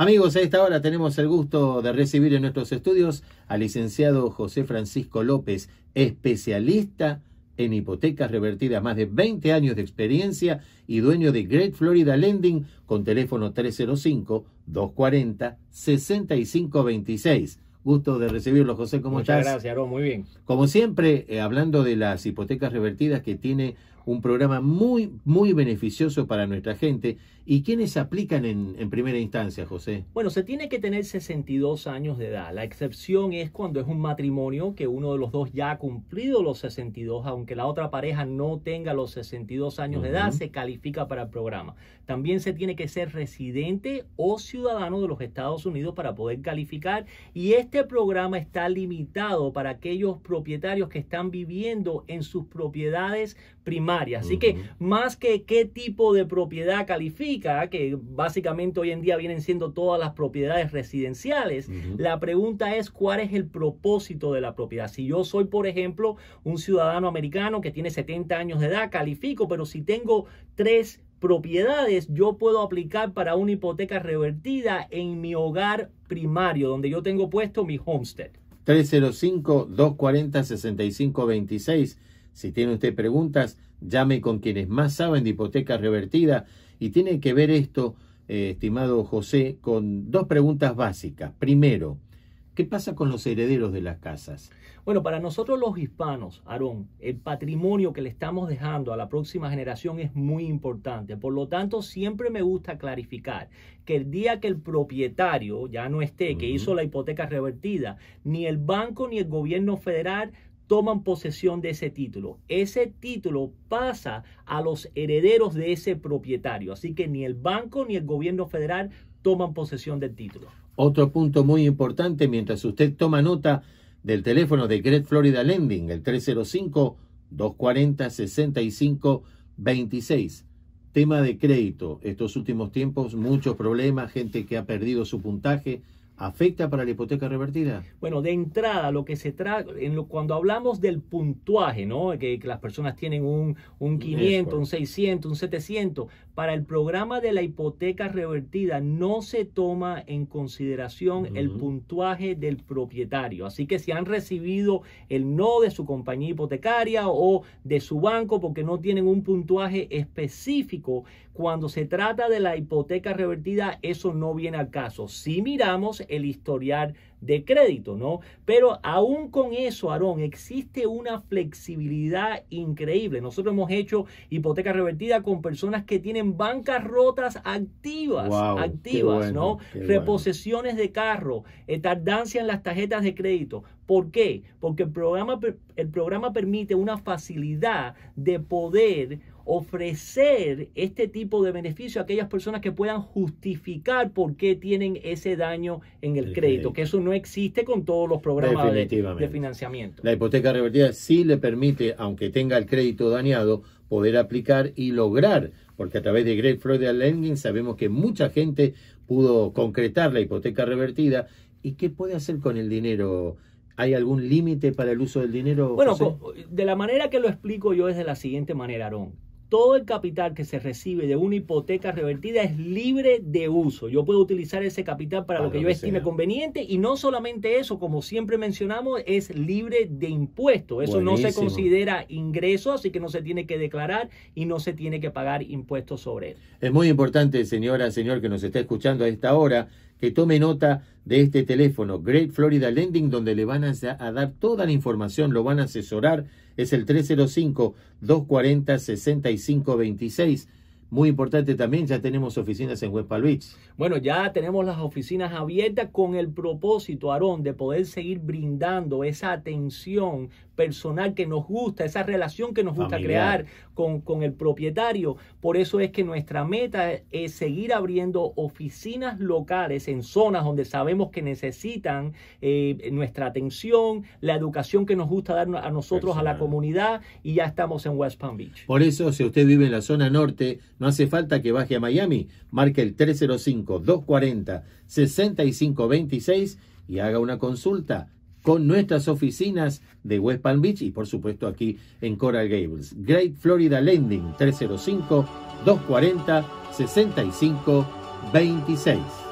Amigos, a esta hora tenemos el gusto de recibir en nuestros estudios al licenciado José Francisco López, especialista en hipotecas revertidas, más de 20 años de experiencia y dueño de Great Florida Lending con teléfono 305-240-6526. Gusto de recibirlo, José. ¿Cómo estás? Muchas gracias, Muy bien. Como siempre, eh, hablando de las hipotecas revertidas que tiene un programa muy, muy beneficioso para nuestra gente. ¿Y quiénes aplican en, primera instancia, José? Bueno, se tiene que tener 62 años de edad. La excepción es cuando es un matrimonio que uno de los dos ya ha cumplido los 62, aunque la otra pareja no tenga los 62 años de edad, se califica para el programa. También se tiene que ser residente o ciudadano de los Estados Unidos para poder calificar. Y este programa está limitado para aquellos propietarios que están viviendo en sus propiedades primarias Así que más que qué tipo de propiedad califica, que básicamente hoy en día vienen siendo todas las propiedades residenciales, la pregunta es cuál es el propósito de la propiedad. Si yo soy, por ejemplo, un ciudadano americano que tiene 70 años de edad, califico, pero si tengo tres propiedades yo puedo aplicar para una hipoteca revertida en mi hogar primario, donde yo tengo puesto mi homestead. 305-240-6526 si tiene usted preguntas, llame con quienes más saben de hipoteca revertida. y tiene que ver esto, eh, estimado José, con dos preguntas básicas. Primero, ¿qué pasa con los herederos de las casas? Bueno, para nosotros los hispanos, Aarón, el patrimonio que le estamos dejando a la próxima generación es muy importante. Por lo tanto, siempre me gusta clarificar que el día que el propietario ya no esté, que hizo la hipoteca revertida, ni el banco ni el gobierno federal toman posesión de ese título. Ese título pasa a los herederos de ese propietario. Así que ni el banco ni el gobierno federal toman posesión del título. Otro punto muy importante, mientras usted toma nota del teléfono de Great Florida Lending, el 305-240-6526. Tema de crédito. Estos últimos tiempos, muchos problemas, gente que ha perdido su puntaje ¿Afecta para la hipoteca revertida? Bueno, de entrada, lo que se trata, cuando hablamos del puntuaje, ¿no? Que, las personas tienen un, 500, un 600, un 700, para el programa de la hipoteca revertida no se toma en consideración el puntuaje del propietario. Así que si han recibido el no de su compañía hipotecaria o de su banco porque no tienen un puntuaje específico, cuando se trata de la hipoteca revertida, eso no viene al caso. Si miramos el historial de crédito, ¿no? Pero aún con eso, Aarón, existe una flexibilidad increíble. Nosotros hemos hecho hipoteca revertida con personas que tienen bancas rotas activas, activas, ¿no? Reposesiones de carro, eh, tardancia en las tarjetas de crédito. ¿Por qué? Porque el programa, el programa permite una facilidad de poder ofrecer este tipo de beneficio a aquellas personas que puedan justificar por qué tienen ese daño en el, crédito, que eso no existe con todos los programas de, financiamiento. La hipoteca revertida sí le permite, aunque tenga el crédito dañado, poder aplicar y lograr, porque a través de Great Freud Lending sabemos que mucha gente pudo concretar la hipoteca revertida. ¿Y qué puede hacer con el dinero? ¿Hay algún límite para el uso del dinero? Bueno, de la manera que lo explico yo es de la siguiente manera, Aaron todo el capital que se recibe de una hipoteca revertida es libre de uso. Yo puedo utilizar ese capital para, ah, lo que, yo estime conveniente y no solamente eso, como siempre mencionamos, es libre de impuestos. Eso no se considera ingreso, así que no se tiene que declarar y no se tiene que pagar impuestos sobre él. Es muy importante, señora, señor, que nos esté escuchando a esta hora que tome nota de este teléfono, Great Florida Lending, donde le van a, dar toda la información, lo van a asesorar. Es el 305-240-6526. Muy importante también, ya tenemos oficinas en West Palm Beach. Bueno, ya tenemos las oficinas abiertas con el propósito, Aarón, de poder seguir brindando esa atención personal que nos gusta, esa relación que nos gusta crear con, el propietario. Por eso es que nuestra meta es seguir abriendo oficinas locales en zonas donde sabemos que necesitan eh, nuestra atención, la educación que nos gusta dar a nosotros, a la comunidad, y ya estamos en West Palm Beach. Por eso, si usted vive en la zona norte, no hace falta que baje a Miami, marque el 305-240-6526 y haga una consulta con nuestras oficinas de West Palm Beach y por supuesto aquí en Coral Gables. Great Florida Lending 305 240 6526